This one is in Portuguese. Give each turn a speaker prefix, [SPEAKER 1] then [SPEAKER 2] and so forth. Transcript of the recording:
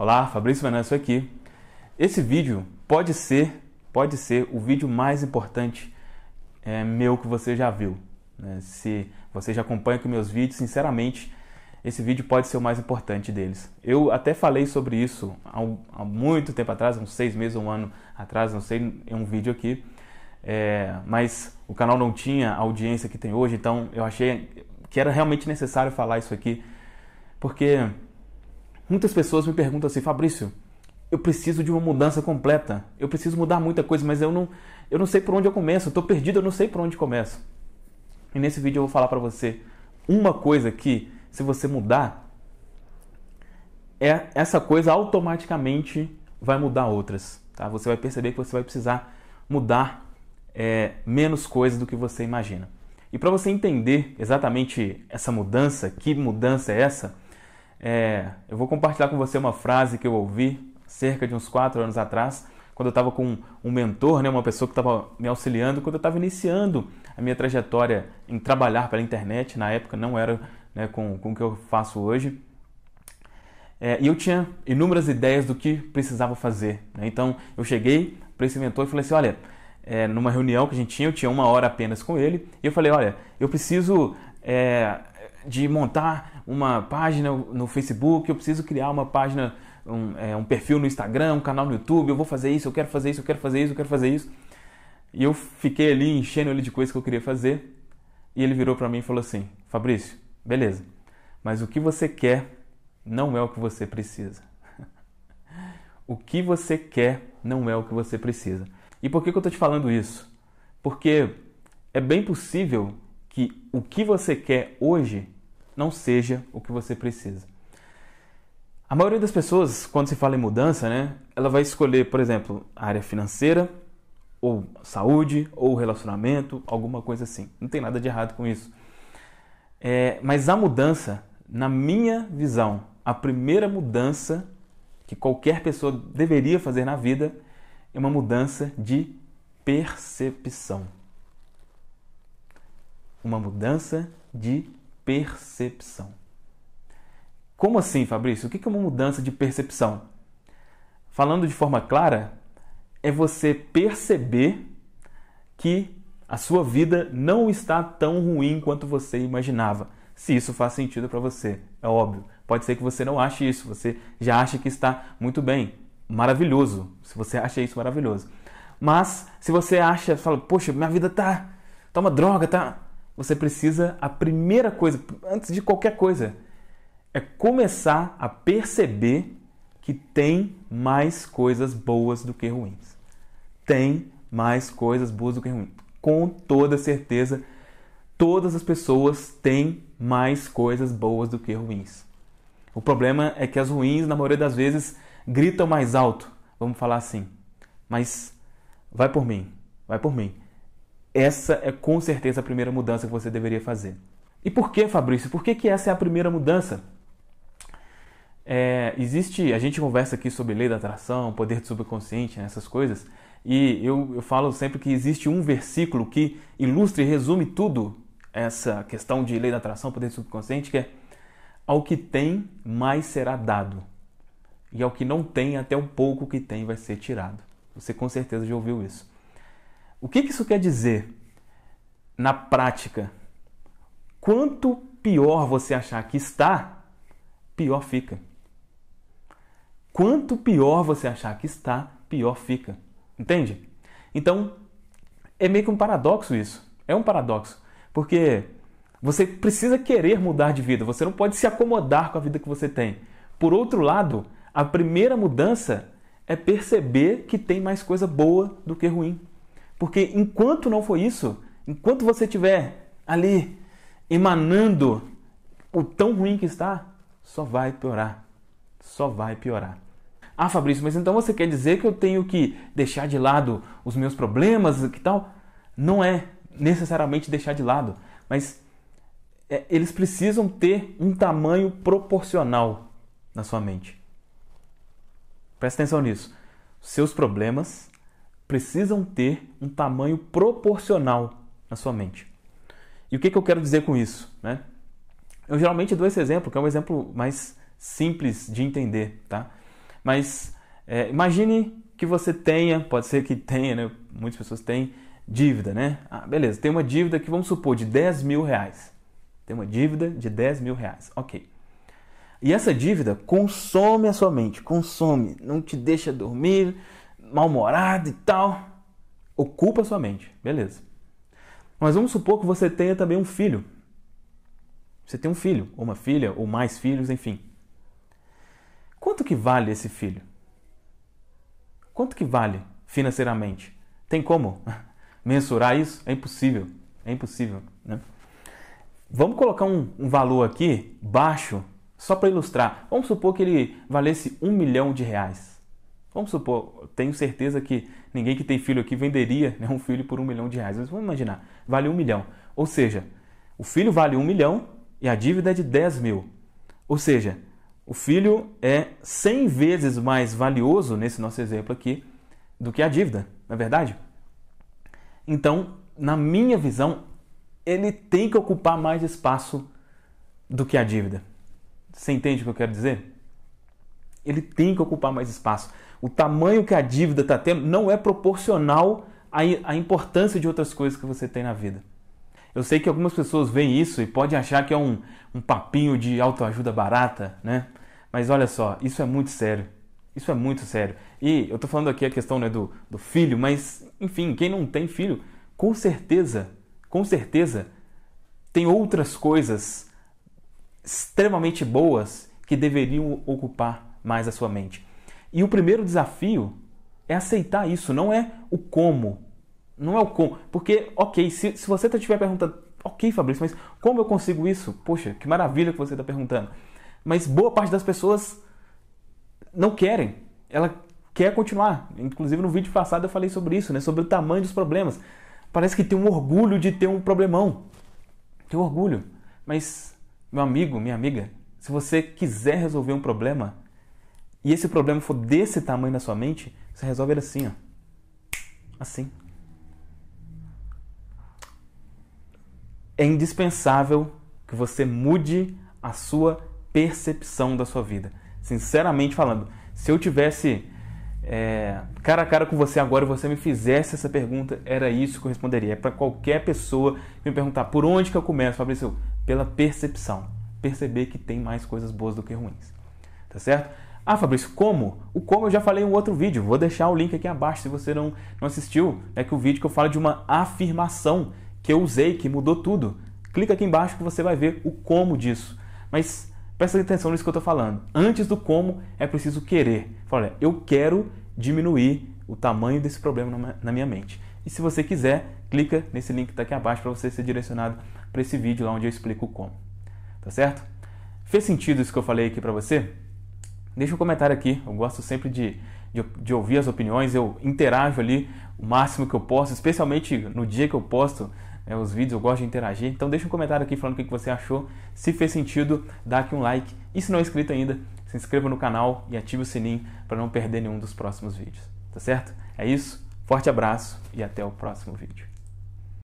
[SPEAKER 1] Olá, Fabrício Venâncio aqui. Esse vídeo pode ser, pode ser o vídeo mais importante é, meu que você já viu. Né? Se você já acompanha com meus vídeos, sinceramente, esse vídeo pode ser o mais importante deles. Eu até falei sobre isso há, há muito tempo atrás, uns seis meses, um ano atrás, não sei, em um vídeo aqui. É, mas o canal não tinha a audiência que tem hoje, então eu achei que era realmente necessário falar isso aqui, porque Muitas pessoas me perguntam assim, Fabrício, eu preciso de uma mudança completa. Eu preciso mudar muita coisa, mas eu não, eu não sei por onde eu começo. Eu estou perdido, eu não sei por onde começo. E nesse vídeo eu vou falar para você uma coisa que, se você mudar, é essa coisa automaticamente vai mudar outras. Tá? Você vai perceber que você vai precisar mudar é, menos coisas do que você imagina. E para você entender exatamente essa mudança, que mudança é essa, é, eu vou compartilhar com você uma frase que eu ouvi cerca de uns quatro anos atrás, quando eu estava com um mentor, né, uma pessoa que estava me auxiliando, quando eu estava iniciando a minha trajetória em trabalhar pela internet, na época não era né, com, com o que eu faço hoje. É, e eu tinha inúmeras ideias do que precisava fazer. Né? Então eu cheguei para esse mentor e falei assim: olha, é, numa reunião que a gente tinha, eu tinha uma hora apenas com ele, e eu falei: olha, eu preciso é, de montar uma página no Facebook, eu preciso criar uma página, um, é, um perfil no Instagram, um canal no YouTube, eu vou fazer isso, eu quero fazer isso, eu quero fazer isso, eu quero fazer isso. E eu fiquei ali enchendo ele de coisas que eu queria fazer. E ele virou para mim e falou assim: Fabrício, beleza, mas o que você quer não é o que você precisa. o que você quer não é o que você precisa. E por que, que eu estou te falando isso? Porque é bem possível que o que você quer hoje não seja o que você precisa. A maioria das pessoas, quando se fala em mudança, né, ela vai escolher, por exemplo, a área financeira, ou saúde, ou relacionamento, alguma coisa assim. Não tem nada de errado com isso. É, mas a mudança, na minha visão, a primeira mudança que qualquer pessoa deveria fazer na vida é uma mudança de percepção. Uma mudança de percepção. Como assim, Fabrício? O que é uma mudança de percepção? Falando de forma clara, é você perceber que a sua vida não está tão ruim quanto você imaginava. Se isso faz sentido para você, é óbvio. Pode ser que você não ache isso, você já acha que está muito bem, maravilhoso. Se você acha isso maravilhoso. Mas se você acha, fala, poxa, minha vida tá, tá uma droga, tá você precisa, a primeira coisa, antes de qualquer coisa, é começar a perceber que tem mais coisas boas do que ruins. Tem mais coisas boas do que ruins. Com toda certeza, todas as pessoas têm mais coisas boas do que ruins. O problema é que as ruins, na maioria das vezes, gritam mais alto. Vamos falar assim. Mas vai por mim, vai por mim. Essa é com certeza a primeira mudança que você deveria fazer. E por que, Fabrício? Por que, que essa é a primeira mudança? É, existe, a gente conversa aqui sobre lei da atração, poder do subconsciente, né, essas coisas, e eu, eu falo sempre que existe um versículo que ilustra e resume tudo essa questão de lei da atração, poder do subconsciente, que é ao que tem, mais será dado. E ao que não tem, até o pouco que tem vai ser tirado. Você com certeza já ouviu isso. O que, que isso quer dizer na prática? Quanto pior você achar que está, pior fica. Quanto pior você achar que está, pior fica. Entende? Então, é meio que um paradoxo isso. É um paradoxo. Porque você precisa querer mudar de vida, você não pode se acomodar com a vida que você tem. Por outro lado, a primeira mudança é perceber que tem mais coisa boa do que ruim. Porque enquanto não for isso, enquanto você estiver ali emanando o tão ruim que está, só vai piorar. Só vai piorar. Ah, Fabrício, mas então você quer dizer que eu tenho que deixar de lado os meus problemas e tal? Não é necessariamente deixar de lado, mas é, eles precisam ter um tamanho proporcional na sua mente. Presta atenção nisso. Seus problemas precisam ter um tamanho proporcional na sua mente. E o que, que eu quero dizer com isso? Né? Eu geralmente dou esse exemplo, que é um exemplo mais simples de entender, tá? Mas é, imagine que você tenha, pode ser que tenha, né? Muitas pessoas têm dívida, né? Ah, beleza, tem uma dívida que vamos supor de 10 mil reais. Tem uma dívida de 10 mil reais, ok. E essa dívida consome a sua mente, consome, não te deixa dormir, mal-humorado e tal. Ocupa sua mente, beleza. Mas vamos supor que você tenha também um filho. Você tem um filho, ou uma filha, ou mais filhos, enfim. Quanto que vale esse filho? Quanto que vale financeiramente? Tem como mensurar isso? É impossível. É impossível, né? Vamos colocar um, um valor aqui baixo, só para ilustrar. Vamos supor que ele valesse um milhão de reais. Vamos supor, tenho certeza que ninguém que tem filho aqui venderia né, um filho por um milhão de reais. Mas vamos imaginar, vale um milhão. Ou seja, o filho vale um milhão e a dívida é de 10 mil. Ou seja, o filho é 100 vezes mais valioso, nesse nosso exemplo aqui, do que a dívida, não é verdade? Então, na minha visão, ele tem que ocupar mais espaço do que a dívida. Você entende o que eu quero dizer? Ele tem que ocupar mais espaço o tamanho que a dívida está tendo não é proporcional à, à importância de outras coisas que você tem na vida. Eu sei que algumas pessoas veem isso e podem achar que é um, um papinho de autoajuda barata, né? Mas olha só, isso é muito sério. Isso é muito sério. E eu estou falando aqui a questão né, do, do filho, mas enfim, quem não tem filho, com certeza, com certeza, tem outras coisas extremamente boas que deveriam ocupar mais a sua mente. E o primeiro desafio é aceitar isso, não é o como. Não é o como. Porque, ok, se, se você estiver tá perguntando, ok, Fabrício, mas como eu consigo isso? Poxa, que maravilha que você está perguntando. Mas boa parte das pessoas não querem. Ela quer continuar. Inclusive no vídeo passado eu falei sobre isso, né? Sobre o tamanho dos problemas. Parece que tem um orgulho de ter um problemão. Tem um orgulho. Mas, meu amigo, minha amiga, se você quiser resolver um problema, e esse problema for desse tamanho na sua mente, você resolve ele assim, ó. Assim. É indispensável que você mude a sua percepção da sua vida. Sinceramente falando, se eu tivesse é, cara a cara com você agora e você me fizesse essa pergunta, era isso que eu responderia. É para qualquer pessoa me perguntar por onde que eu começo, Fabrício, pela percepção. Perceber que tem mais coisas boas do que ruins. Tá certo? Ah, Fabrício, como? O como eu já falei em um outro vídeo. Vou deixar o link aqui abaixo se você não, não assistiu. É que o vídeo que eu falo de uma afirmação que eu usei, que mudou tudo. Clica aqui embaixo que você vai ver o como disso. Mas presta atenção nisso que eu estou falando. Antes do como, é preciso querer. Fala, olha, eu quero diminuir o tamanho desse problema na minha mente. E se você quiser, clica nesse link que está aqui abaixo para você ser direcionado para esse vídeo lá onde eu explico o como. Tá certo? Fez sentido isso que eu falei aqui para você? deixa um comentário aqui. Eu gosto sempre de, de, de, ouvir as opiniões, eu interajo ali o máximo que eu posso, especialmente no dia que eu posto né, os vídeos, eu gosto de interagir. Então deixa um comentário aqui falando o que você achou, se fez sentido, dá aqui um like. E se não é inscrito ainda, se inscreva no canal e ative o sininho para não perder nenhum dos próximos vídeos. Tá certo? É isso, forte abraço e até o próximo vídeo.